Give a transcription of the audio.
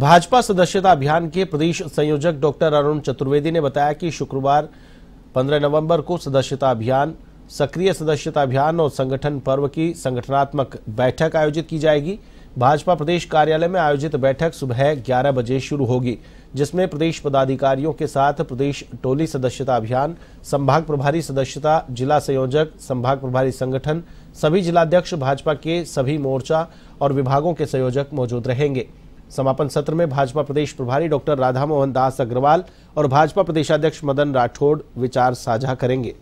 भाजपा सदस्यता अभियान के प्रदेश संयोजक डॉक्टर अरुण चतुर्वेदी ने बताया कि शुक्रवार 15 नवंबर को सदस्यता अभियान सक्रिय सदस्यता अभियान और संगठन पर्व की संगठनात्मक बैठक आयोजित की जाएगी भाजपा प्रदेश कार्यालय में आयोजित बैठक सुबह ग्यारह बजे शुरू होगी जिसमें प्रदेश पदाधिकारियों के साथ प्रदेश टोली सदस्यता अभियान संभाग प्रभारी सदस्यता जिला संयोजक संभाग प्रभारी संगठन सभी जिलाध्यक्ष भाजपा के सभी मोर्चा और विभागों के संयोजक मौजूद रहेंगे समापन सत्र में भाजपा प्रदेश प्रभारी डॉक्टर राधामोहन दास अग्रवाल और भाजपा प्रदेशाध्यक्ष मदन राठौड़ विचार साझा करेंगे